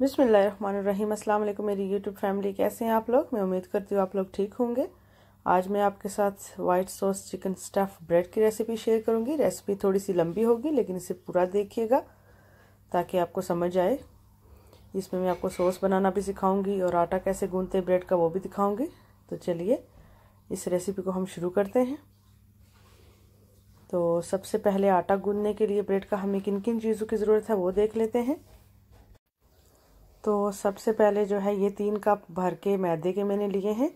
बिसमीम अस्सलाम वालेकुम मेरी यूट्यूब फैमिली कैसे हैं आप लोग मैं उम्मीद करती हूँ आप लोग ठीक होंगे आज मैं आपके साथ white sauce chicken stuff bread की रेसिपी शेयर करूँगी रेसिपी थोड़ी सी लंबी होगी लेकिन इसे पूरा देखिएगा ताकि आपको समझ आए इसमें मैं आपको सॉस बनाना भी सिखाऊँगी और आटा कैसे गूंदते ब्रेड का वो भी दिखाऊँगी तो चलिए इस रेसिपी को हम शुरू करते हैं तो सबसे पहले आटा गूंदने के लिए ब्रेड का हमें किन किन चीज़ों की ज़रूरत है वो देख लेते हैं तो सबसे पहले जो है ये तीन कप भर के मैदे के मैंने लिए हैं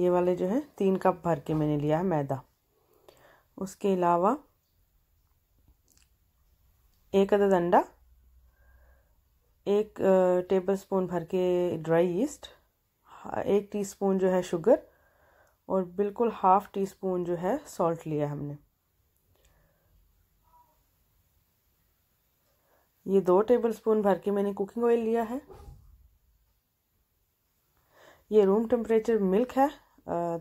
ये वाले जो है तीन कप भर के मैंने लिया है मैदा उसके अलावा एक अदद अंडा एक टेबल स्पून भर के ड्राई ईस्ट एक टीस्पून जो है शुगर और बिल्कुल हाफ टी स्पून जो है सॉल्ट लिया हमने ये दो टेबलस्पून भर के मैंने कुकिंग ऑयल लिया है ये रूम टेम्परेचर मिल्क है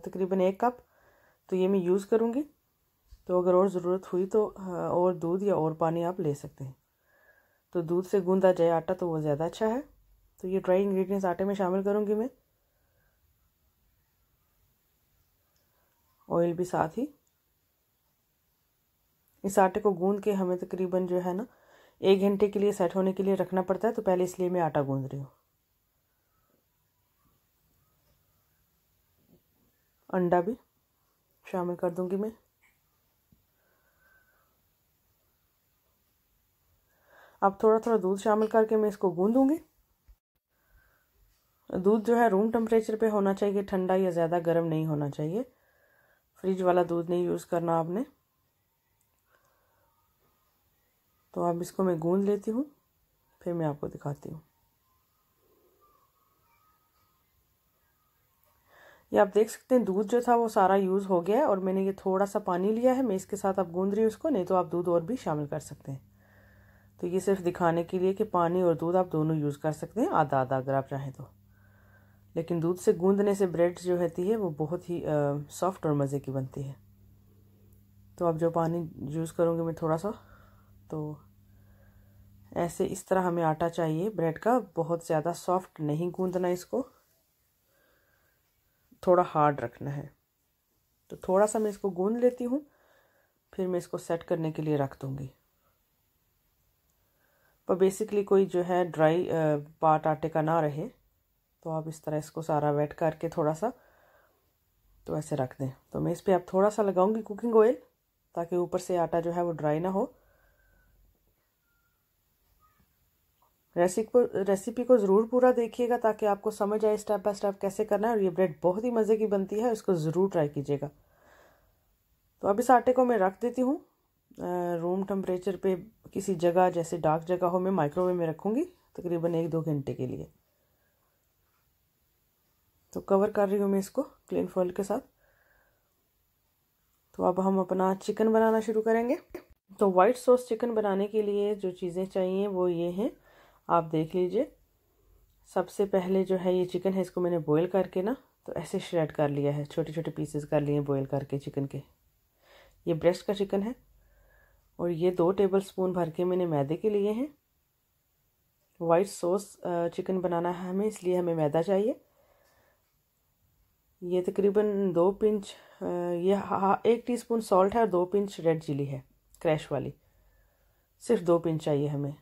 तकरीबन एक कप तो ये मैं यूज़ करूँगी तो अगर और ज़रूरत हुई तो और दूध या और पानी आप ले सकते हैं तो दूध से गूंदा जाए आटा तो वो ज़्यादा अच्छा है तो ये ड्राई इंग्रेडिएंट्स आटे में शामिल करूँगी मैं ऑयल भी साथ ही इस आटे को गूंद के हमें तकरीबन जो है ना एक घंटे के लिए सेट होने के लिए रखना पड़ता है तो पहले इसलिए मैं आटा गूंद रही हूँ अंडा भी शामिल कर दूंगी मैं अब थोड़ा थोड़ा दूध शामिल करके मैं इसको गूंदूंगी दूध जो है रूम टेम्परेचर पे होना चाहिए ठंडा या ज़्यादा गर्म नहीं होना चाहिए फ्रिज वाला दूध नहीं यूज़ करना आपने तो अब इसको मैं गूंद लेती हूँ फिर मैं आपको दिखाती हूँ ये आप देख सकते हैं दूध जो था वो सारा यूज़ हो गया है और मैंने ये थोड़ा सा पानी लिया है मैं इसके साथ आप गूंद रही हूँ उसको नहीं तो आप दूध और भी शामिल कर सकते हैं तो ये सिर्फ दिखाने के लिए कि पानी और दूध आप दोनों यूज़ कर सकते हैं आधा आधा अगर आप चाहें तो लेकिन दूध से गूंदने से ब्रेड जो रहती है वो बहुत ही सॉफ्ट और मज़े की बनती है तो आप जो पानी यूज़ करूँगी मैं थोड़ा सा तो ऐसे इस तरह हमें आटा चाहिए ब्रेड का बहुत ज़्यादा सॉफ्ट नहीं गूंदना इसको थोड़ा हार्ड रखना है तो थोड़ा सा मैं इसको गूंद लेती हूँ फिर मैं इसको सेट करने के लिए रख दूँगी पर बेसिकली कोई जो है ड्राई पार्ट आटे का ना रहे तो आप इस तरह इसको सारा वेट करके थोड़ा सा तो ऐसे रख दें तो मैं इस पर आप थोड़ा सा लगाऊंगी कुकिंग ऑयल ताकि ऊपर से आटा जो है वो ड्राई ना हो रेसिपी को रेसिपी को ज़रूर पूरा देखिएगा ताकि आपको समझ आए स्टेप बाय स्टेप कैसे करना है और ये ब्रेड बहुत ही मज़े की बनती है इसको ज़रूर ट्राई कीजिएगा तो अब इस आटे को मैं रख देती हूँ रूम टेम्परेचर पे किसी जगह जैसे डार्क जगह हो मैं माइक्रोवेव में रखूँगी तकरीबन एक दो घंटे के लिए तो कवर कर रही हूँ मैं इसको क्लीन फॉल के साथ तो अब हम अपना चिकन बनाना शुरू करेंगे तो वाइट सॉस चिकन बनाने के लिए जो चीज़ें चाहिए वो ये हैं आप देख लीजिए सबसे पहले जो है ये चिकन है इसको मैंने बॉईल करके ना तो ऐसे श्रेड कर लिया है छोटे छोटे पीसेस कर लिए बॉईल करके चिकन के ये ब्रेस्ट का चिकन है और ये दो टेबल स्पून भर के मैंने मैदे के लिए हैं वाइट सॉस चिकन बनाना है हमें इसलिए हमें मैदा चाहिए ये तकरीबन दो पिंच ये हा एक टीस्पून सॉल्ट है और दो पिंच रेड चिली है क्रैश वाली सिर्फ दो पिंच चाहिए हमें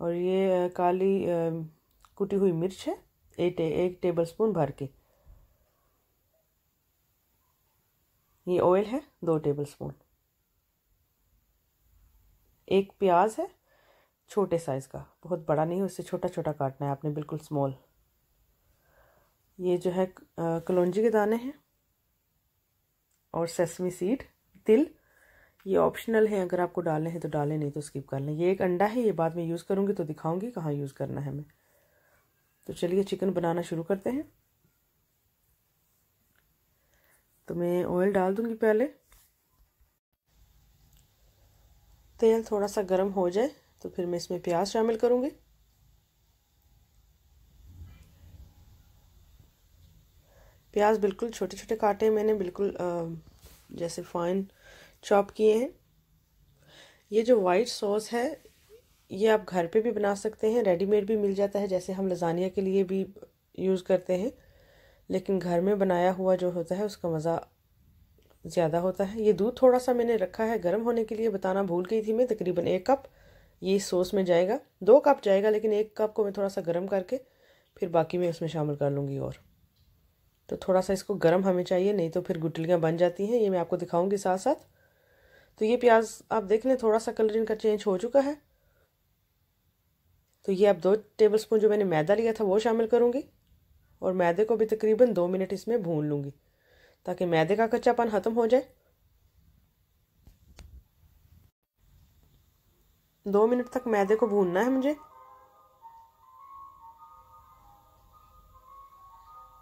और ये काली कुटी हुई मिर्च है एक, एक टेबल स्पून भर के ये ऑयल है दो टेबल स्पून एक प्याज है छोटे साइज़ का बहुत बड़ा नहीं है उससे छोटा छोटा काटना है आपने बिल्कुल स्मॉल ये जो है कलौजी के दाने हैं और सेसमी सीड तिल ये ऑप्शनल है अगर आपको डालने हैं तो डालें नहीं तो स्किप कर लें ये एक अंडा है ये बाद में यूज़ करूँगी तो दिखाऊँगी कहाँ यूज़ करना है मैं तो चलिए चिकन बनाना शुरू करते हैं तो मैं ऑयल डाल दूँगी पहले तेल थोड़ा सा गर्म हो जाए तो फिर मैं इसमें प्याज शामिल करूँगी प्याज बिल्कुल छोटे छोटे काटे मैंने बिल्कुल जैसे फाइन चॉप किए हैं ये जो वाइट सॉस है ये आप घर पे भी बना सकते हैं रेडीमेड भी मिल जाता है जैसे हम लजानिया के लिए भी यूज़ करते हैं लेकिन घर में बनाया हुआ जो होता है उसका मज़ा ज़्यादा होता है ये दूध थोड़ा सा मैंने रखा है गर्म होने के लिए बताना भूल गई थी मैं तकरीबन एक कप ये सॉस में जाएगा दो कप जाएगा लेकिन एक कप को मैं थोड़ा सा गर्म करके फिर बाकी मैं उसमें शामिल कर लूँगी और तो थोड़ा सा इसको गर्म हमें चाहिए नहीं तो फिर गुटलियाँ बन जाती हैं ये मैं आपको दिखाऊँगी साथ साथ तो ये प्याज आप देख लें थोड़ा सा कलर इनका चेंज हो चुका है तो ये अब दो टेबल स्पून जो मैंने मैदा लिया था वो शामिल करूँगी और मैदे को भी तकरीबन दो मिनट इसमें भून लूँगी ताकि मैदे का कच्चापन ख़त्म हो जाए दो मिनट तक मैदे को भूनना है मुझे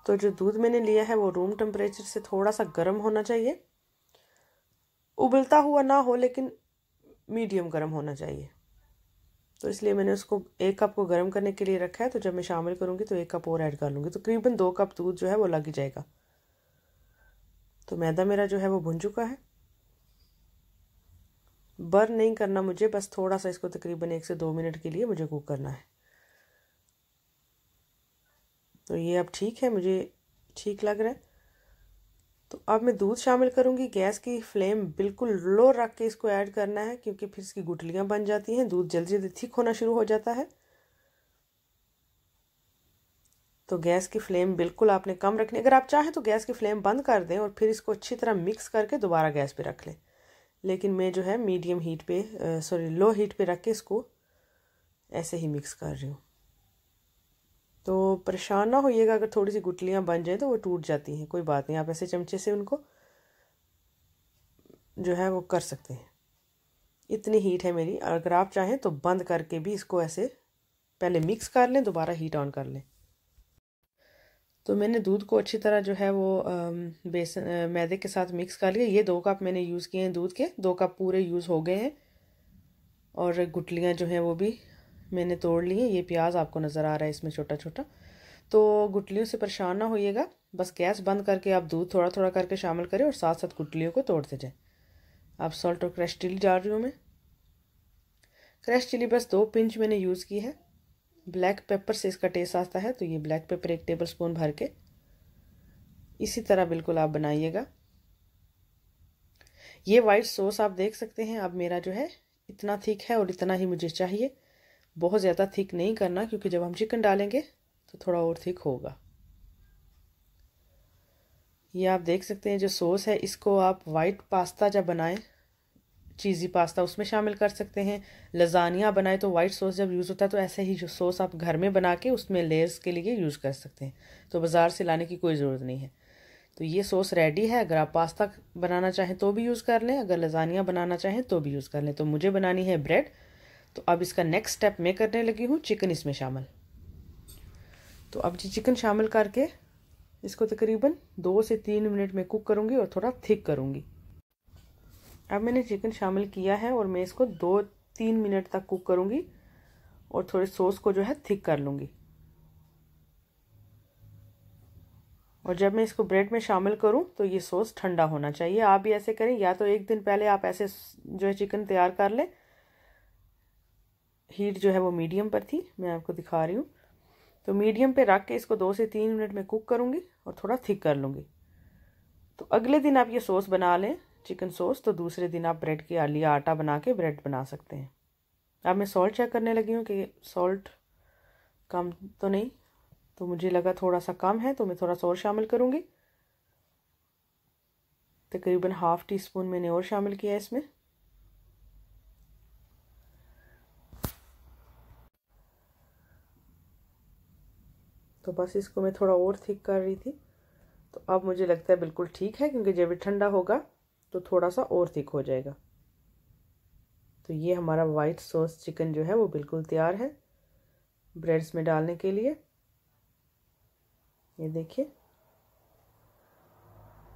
तो जो दूध मैंने लिया है वो रूम टेम्परेचर से थोड़ा सा गर्म होना चाहिए उबलता हुआ ना हो लेकिन मीडियम गर्म होना चाहिए तो इसलिए मैंने उसको एक कप को गर्म करने के लिए रखा है तो जब मैं शामिल करूँगी तो एक कप और ऐड कर लूँगी तो करीबन दो कप दूध जो है वो लग ही जाएगा तो मैदा मेरा जो है वो भुन चुका है बर्न नहीं करना मुझे बस थोड़ा सा इसको तकरीबन एक से दो मिनट के लिए मुझे कुक करना है तो ये अब ठीक है मुझे ठीक लग रहा है तो अब मैं दूध शामिल करूँगी गैस की फ्लेम बिल्कुल लो रख के इसको ऐड करना है क्योंकि फिर इसकी गुटलियाँ बन जाती हैं दूध जल्दी जल्दी थिक होना शुरू हो जाता है तो गैस की फ्लेम बिल्कुल आपने कम रखनी अगर आप चाहें तो गैस की फ्लेम बंद कर दें और फिर इसको अच्छी तरह मिक्स करके दोबारा गैस पे रख लें लेकिन मैं जो है मीडियम हीट पे सॉरी लो हीट पे रख के इसको ऐसे ही मिक्स कर रही हूँ तो परेशान ना होइएगा अगर थोड़ी सी गुटलियाँ बन जाए तो वो टूट जाती हैं कोई बात नहीं आप ऐसे चमचे से उनको जो है वो कर सकते हैं इतनी हीट है मेरी अगर आप चाहें तो बंद करके भी इसको ऐसे पहले मिक्स कर लें दोबारा हीट ऑन कर लें तो मैंने दूध को अच्छी तरह जो है वो बेसन मैदे के साथ मिक्स कर लिया ये दो कप मैंने यूज़ किए हैं दूध के दो कप पूरे यूज़ हो गए हैं और गुटलियाँ जो हैं वो भी मैंने तोड़ लिए ये प्याज आपको नज़र आ रहा है इसमें छोटा छोटा तो गुटलियों से परेशान ना होइएगा बस गैस बंद करके आप दूध थोड़ा थोड़ा करके शामिल करें और साथ साथ गुटलियों को तोड़ते जाएं आप सॉल्ट और क्रश चिली डाल रही हूँ मैं क्रश चिली बस दो पिंच मैंने यूज़ की है ब्लैक पेपर से इसका टेस्ट आता है तो ये ब्लैक पेपर एक टेबल स्पून भर के इसी तरह बिल्कुल आप बनाइएगा ये वाइट सॉस आप देख सकते हैं अब मेरा जो है इतना थिक है और इतना ही मुझे चाहिए बहुत ज़्यादा थिक नहीं करना क्योंकि जब हम चिकन डालेंगे तो थोड़ा और थिक होगा ये आप देख सकते हैं जो सॉस है इसको आप वाइट पास्ता जब बनाएं चीज़ी पास्ता उसमें शामिल कर सकते हैं लजानिया बनाए तो वाइट सॉस जब यूज़ होता है तो ऐसे ही जो सॉस आप घर में बना के उसमें लेयर्स के लिए यूज़ कर सकते हैं तो बाज़ार से लाने की कोई ज़रूरत नहीं है तो ये सॉस रेडी है अगर आप पास्ता बनाना चाहें तो भी यूज़ कर लें अगर लजानिया बनाना चाहें तो भी यूज़ कर लें तो मुझे बनानी है ब्रेड तो अब इसका नेक्स्ट स्टेप मैं करने लगी हूँ चिकन इसमें शामिल तो अब जी चिकन शामिल करके इसको तकरीबन दो से तीन मिनट में कुक करूँगी और थोड़ा थिक करूँगी अब मैंने चिकन शामिल किया है और मैं इसको दो तीन मिनट तक कुक करूँगी और थोड़े सॉस को जो है थिक कर लूँगी और जब मैं इसको ब्रेड में शामिल करूं तो ये सॉस ठंडा होना चाहिए आप भी ऐसे करें या तो एक दिन पहले आप ऐसे जो है चिकन तैयार कर लें हीट जो है वो मीडियम पर थी मैं आपको दिखा रही हूँ तो मीडियम पे रख के इसको दो से तीन मिनट में कुक करूँगी और थोड़ा थिक कर लूँगी तो अगले दिन आप ये सॉस बना लें चिकन सॉस तो दूसरे दिन आप ब्रेड के आलिया आटा बना के ब्रेड बना सकते हैं अब मैं सॉल्ट चेक करने लगी हूँ कि सॉल्ट कम तो नहीं तो मुझे लगा थोड़ा सा कम है तो मैं थोड़ा सा और शामिल करूँगी तकरीबन हाफ़ टी स्पून मैंने और शामिल किया इसमें तो बस इसको मैं थोड़ा और थिक कर रही थी तो अब मुझे लगता है बिल्कुल ठीक है क्योंकि जब ये ठंडा होगा तो थोड़ा सा और थिक हो जाएगा तो ये हमारा वाइट सॉस चिकन जो है वो बिल्कुल तैयार है ब्रेड्स में डालने के लिए ये देखिए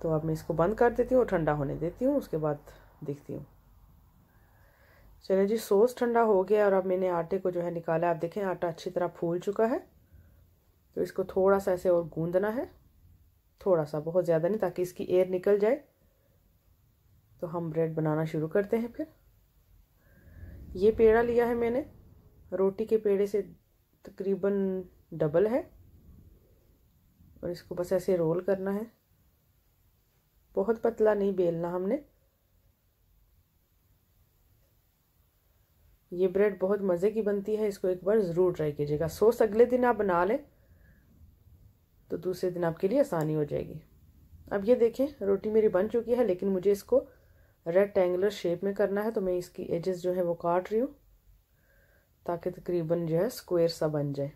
तो अब मैं इसको बंद कर देती हूँ और ठंडा होने देती हूँ उसके बाद देखती हूँ चलिए जी सॉस ठंडा हो गया और अब मैंने आटे को जो है निकाला आप देखें आटा अच्छी तरह फूल चुका है तो इसको थोड़ा सा ऐसे और गूंदना है थोड़ा सा बहुत ज़्यादा नहीं ताकि इसकी एयर निकल जाए तो हम ब्रेड बनाना शुरू करते हैं फिर ये पेड़ा लिया है मैंने रोटी के पेड़े से तकरीबन डबल है और इसको बस ऐसे रोल करना है बहुत पतला नहीं बेलना हमने ये ब्रेड बहुत मज़े की बनती है इसको एक बार ज़रूर ट्राई कीजिएगा सोस अगले दिन आप बना लें तो दूसरे दिन आपके लिए आसानी हो जाएगी अब ये देखें रोटी मेरी बन चुकी है लेकिन मुझे इसको रेक्टेंगुलर शेप में करना है तो मैं इसकी एजेस जो है वो काट रही हूँ ताकि तकरीबन जो है स्क्वायर सा बन जाए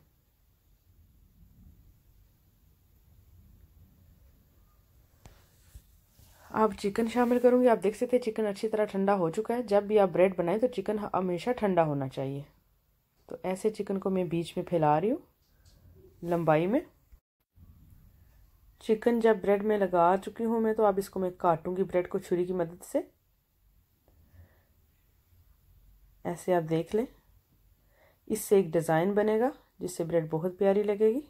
आप चिकन शामिल करूँगी आप देख सकते हैं चिकन अच्छी तरह ठंडा हो चुका है जब भी आप ब्रेड बनाएं तो चिकन हमेशा ठंडा होना चाहिए तो ऐसे चिकन को मैं बीच में फैला रही हूँ लंबाई में चिकन जब ब्रेड में लगा चुकी हूँ मैं तो अब इसको मैं काटूंगी ब्रेड को छुरी की मदद से ऐसे आप देख लें इससे एक डिज़ाइन बनेगा जिससे ब्रेड बहुत प्यारी लगेगी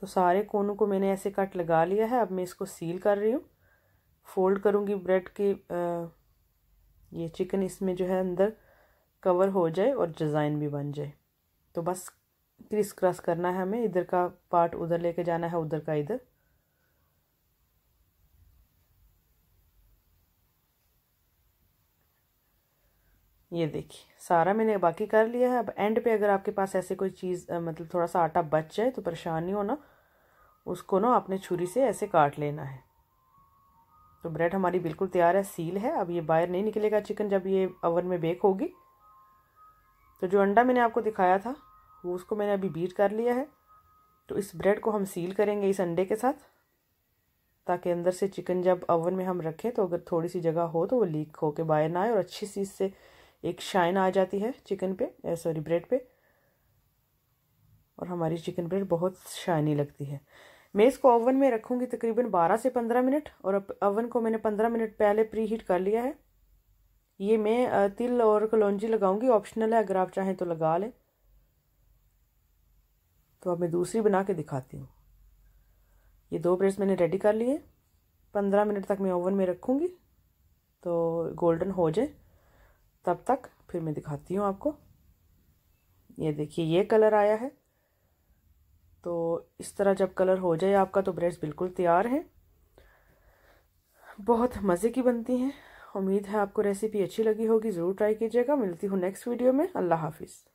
तो सारे कोनों को मैंने ऐसे कट लगा लिया है अब मैं इसको सील कर रही हूँ फोल्ड करूँगी ब्रेड की ये चिकन इसमें जो है अंदर कवर हो जाए और डिज़ाइन भी बन जाए तो बस क्रिस क्रॉस करना है हमें इधर का पार्ट उधर लेके जाना है उधर का इधर ये देखिए सारा मैंने बाकी कर लिया है अब एंड पे अगर आपके पास ऐसे कोई चीज़ मतलब थोड़ा सा आटा बच जाए तो परेशान नहीं होना उसको ना आपने छुरी से ऐसे काट लेना है तो ब्रेड हमारी बिल्कुल तैयार है सील है अब ये बाहर नहीं निकलेगा चिकन जब ये ओवन में बेक होगी तो जो अंडा मैंने आपको दिखाया था वो उसको मैंने अभी बीट कर लिया है तो इस ब्रेड को हम सील करेंगे इस अंडे के साथ ताकि अंदर से चिकन जब ओवन में हम रखें तो अगर थोड़ी सी जगह हो तो वो लीक के बाहर ना आए और अच्छी सी इससे एक शाइन आ जाती है चिकन पे सॉरी eh, ब्रेड पे और हमारी चिकन ब्रेड बहुत शाइनी लगती है मैं इसको ओवन में रखूँगी तकरीबन बारह से पंद्रह मिनट और ओवन को मैंने पंद्रह मिनट पहले प्री हीट कर लिया है ये मैं तिल और कलौजी लगाऊंगी ऑप्शनल है अगर आप चाहें तो लगा लें तो अब मैं दूसरी बना के दिखाती हूँ ये दो ब्रेड्स मैंने रेडी कर लिए पंद्रह मिनट तक मैं ओवन में रखूँगी तो गोल्डन हो जाए तब तक फिर मैं दिखाती हूँ आपको ये देखिए ये कलर आया है तो इस तरह जब कलर हो जाए आपका तो ब्रेड्स बिल्कुल तैयार हैं बहुत मज़े की बनती हैं उम्मीद है आपको रेसिपी अच्छी लगी होगी ज़रूर ट्राई कीजिएगा मिलती हूँ नेक्स्ट वीडियो में अल्लाह हाफिज़